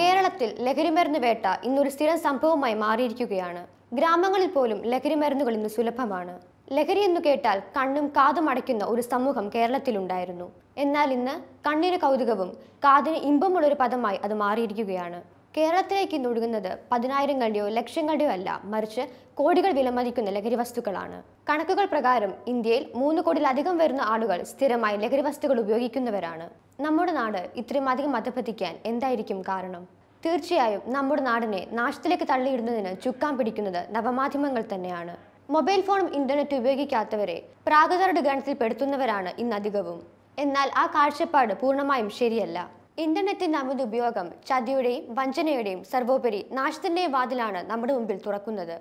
കേരളത്തിൽ ലഹരിമരുന്ന് വേട്ട ഇന്നൊരു സ്ഥിരം സംഭവമായി മാറിയിരിക്കുകയാണ് ഗ്രാമങ്ങളിൽ പോലും ലഹരിമരുന്നുകൾ ഇന്ന് സുലഭമാണ് ലഹരി എന്നു കേട്ടാൽ കണ്ണും കാതും അടയ്ക്കുന്ന ഒരു സമൂഹം കേരളത്തിലുണ്ടായിരുന്നു എന്നാൽ ഇന്ന് കണ്ണിന് കൗതുകവും കാതിന് ഇമ്പമുള്ളൊരു പദമായി അത് മാറിയിരിക്കുകയാണ് കേരളത്തിലേക്ക് ഇന്ന് ഒഴുകുന്നത് പതിനായിരങ്ങളുടെയോ ലക്ഷങ്ങളുടെയോ അല്ല മറിച്ച് കോടികൾ വിലമതിക്കുന്ന ലഹരി വസ്തുക്കളാണ് കണക്കുകൾ പ്രകാരം ഇന്ത്യയിൽ മൂന്ന് കോടിയിലധികം വരുന്ന ആളുകൾ സ്ഥിരമായി ലഹരി വസ്തുക്കൾ ഉപയോഗിക്കുന്നവരാണ് നമ്മുടെ നാട് ഇത്രയും അധികം അധപ്പതിക്കാൻ എന്തായിരിക്കും കാരണം തീർച്ചയായും നമ്മുടെ നാടിനെ നാശത്തിലേക്ക് തള്ളിയിടുന്നതിന് ചുക്കാൻ പിടിക്കുന്നത് നവമാധ്യമങ്ങൾ തന്നെയാണ് മൊബൈൽ ഫോണും ഇന്റർനെറ്റ് ഉപയോഗിക്കാത്തവരെ പ്രാകൃതരുടെ ഗണത്തിൽ പെടുത്തുന്നവരാണ് ഇന്നധികവും എന്നാൽ ആ കാഴ്ചപ്പാട് പൂർണ്ണമായും ശരിയല്ല ഇന്റർനെറ്റിന്റെ അമിത ഉപയോഗം ചതിയുടെയും വഞ്ചനയുടെയും സർവോപരി നാശത്തിന്റെയും വാതിലാണ് നമ്മുടെ മുമ്പിൽ തുറക്കുന്നത്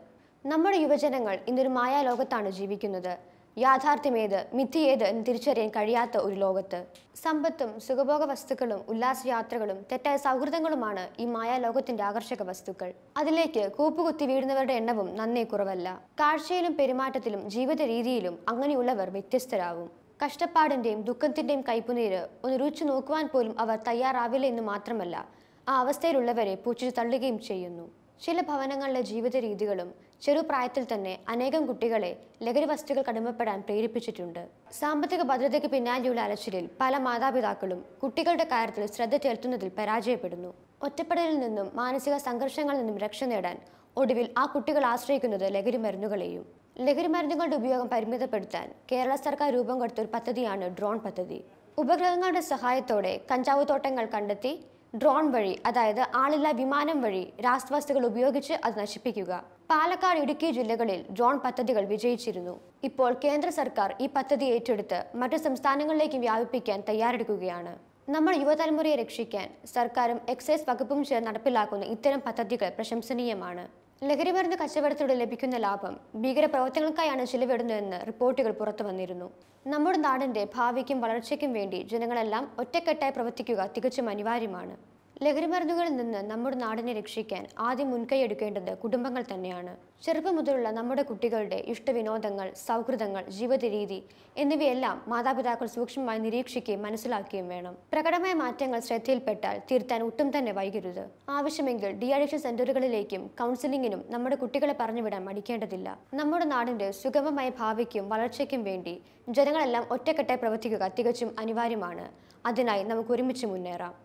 നമ്മുടെ യുവജനങ്ങൾ ഇന്നൊരു മായാലോകത്താണ് ജീവിക്കുന്നത് യാഥാർത്ഥ്യമേത് മിഥിയേത് എന്ന് തിരിച്ചറിയാൻ കഴിയാത്ത ഒരു ലോകത്ത് സമ്പത്തും സുഖഭോഗ വസ്തുക്കളും ഉല്ലാസയാത്രകളും തെറ്റായ സൗഹൃദങ്ങളുമാണ് ഈ മായാലോകത്തിന്റെ ആകർഷക വസ്തുക്കൾ അതിലേക്ക് കൂപ്പുകുത്തി വീഴുന്നവരുടെ എണ്ണവും നന്നേ കുറവല്ല കാഴ്ചയിലും പെരുമാറ്റത്തിലും ജീവിത രീതിയിലും അങ്ങനെയുള്ളവർ വ്യത്യസ്തരാകും കഷ്ടപ്പാടിന്റെയും ദുഃഖത്തിന്റെയും കൈപ്പുനീര് ഒന്ന് രുചിച്ചു നോക്കുവാൻ പോലും അവർ തയ്യാറാവില്ല എന്ന് മാത്രമല്ല ആ അവസ്ഥയിലുള്ളവരെ പൂച്ചിട്ട് തള്ളുകയും ചെയ്യുന്നു ചില ഭവനങ്ങളിലെ ജീവിത രീതികളും ചെറുപ്രായത്തിൽ തന്നെ അനേകം കുട്ടികളെ ലഹരി വസ്തുക്കൾ കടമപ്പെടാൻ പ്രേരിപ്പിച്ചിട്ടുണ്ട് സാമ്പത്തിക ഭദ്രതയ്ക്ക് പിന്നാലെയുള്ള അലച്ചിലിൽ പല മാതാപിതാക്കളും കുട്ടികളുടെ കാര്യത്തിൽ ശ്രദ്ധ ചെലുത്തുന്നതിൽ പരാജയപ്പെടുന്നു ഒറ്റപ്പെടലിൽ നിന്നും മാനസിക സംഘർഷങ്ങളിൽ നിന്നും രക്ഷ നേടാൻ ഒടുവിൽ ആ കുട്ടികൾ ആശ്രയിക്കുന്നത് ലഹരി മരുന്നുകളെയും ലഹരി മരുന്നുകളുടെ ഉപയോഗം പരിമിതപ്പെടുത്താൻ കേരള സർക്കാർ രൂപം കൊടുത്ത ഒരു പദ്ധതിയാണ് ഡ്രോൺ പദ്ധതി ഉപഗ്രഹങ്ങളുടെ സഹായത്തോടെ കഞ്ചാവ് തോട്ടങ്ങൾ കണ്ടെത്തി ഡ്രോൺ വഴി അതായത് ആളില്ലാ വിമാനം വഴി രാസവസ്തുക്കൾ ഉപയോഗിച്ച് അത് നശിപ്പിക്കുക പാലക്കാട് ഇടുക്കി ജില്ലകളിൽ ഡ്രോൺ പദ്ധതികൾ വിജയിച്ചിരുന്നു ഇപ്പോൾ കേന്ദ്ര സർക്കാർ ഈ പദ്ധതി ഏറ്റെടുത്ത് മറ്റു സംസ്ഥാനങ്ങളിലേക്കും വ്യാപിപ്പിക്കാൻ തയ്യാറെടുക്കുകയാണ് നമ്മൾ യുവതലമുറയെ രക്ഷിക്കാൻ സർക്കാരും എക്സൈസ് വകുപ്പും ചേർന്ന് നടപ്പിലാക്കുന്ന ഇത്തരം പദ്ധതികൾ പ്രശംസനീയമാണ് മരുന്ന് കച്ചവടത്തിലൂടെ ലഭിക്കുന്ന ലാഭം ഭീകരപ്രവർത്തനങ്ങൾക്കായാണ് ചിലവിടുന്നതെന്ന് റിപ്പോർട്ടുകൾ പുറത്തു വന്നിരുന്നു നമ്മുടെ നാടിന്റെ ഭാവിക്കും വളർച്ചയ്ക്കും വേണ്ടി ജനങ്ങളെല്ലാം ഒറ്റക്കെട്ടായി പ്രവർത്തിക്കുക തികച്ചും അനിവാര്യമാണ് ലഹരിമരുന്നുകളിൽ നിന്ന് നമ്മുടെ നാടിനെ രക്ഷിക്കാൻ ആദ്യം മുൻകൈ എടുക്കേണ്ടത് കുടുംബങ്ങൾ തന്നെയാണ് ചെറുപ്പം മുതലുള്ള നമ്മുടെ കുട്ടികളുടെ ഇഷ്ടവിനോദങ്ങൾ സൗഹൃദങ്ങൾ ജീവിത രീതി എന്നിവയെല്ലാം മാതാപിതാക്കൾ സൂക്ഷ്മമായി നിരീക്ഷിക്കുകയും മനസ്സിലാക്കുകയും വേണം പ്രകടമായ മാറ്റങ്ങൾ ശ്രദ്ധയിൽപ്പെട്ടാൽ തിരുത്താൻ ഒട്ടും തന്നെ വൈകരുത് ആവശ്യമെങ്കിൽ ഡി അഡിക്ഷൻ സെന്ററുകളിലേക്കും കൗൺസിലിംഗിനും നമ്മുടെ കുട്ടികളെ പറഞ്ഞുവിടാൻ മടിക്കേണ്ടതില്ല നമ്മുടെ നാടിന്റെ സുഗമമായ ഭാവിക്കും വളർച്ചയ്ക്കും വേണ്ടി ജനങ്ങളെല്ലാം ഒറ്റക്കെട്ടായി പ്രവർത്തിക്കുക തികച്ചും അനിവാര്യമാണ് അതിനായി നമുക്ക് ഒരുമിച്ച് മുന്നേറാം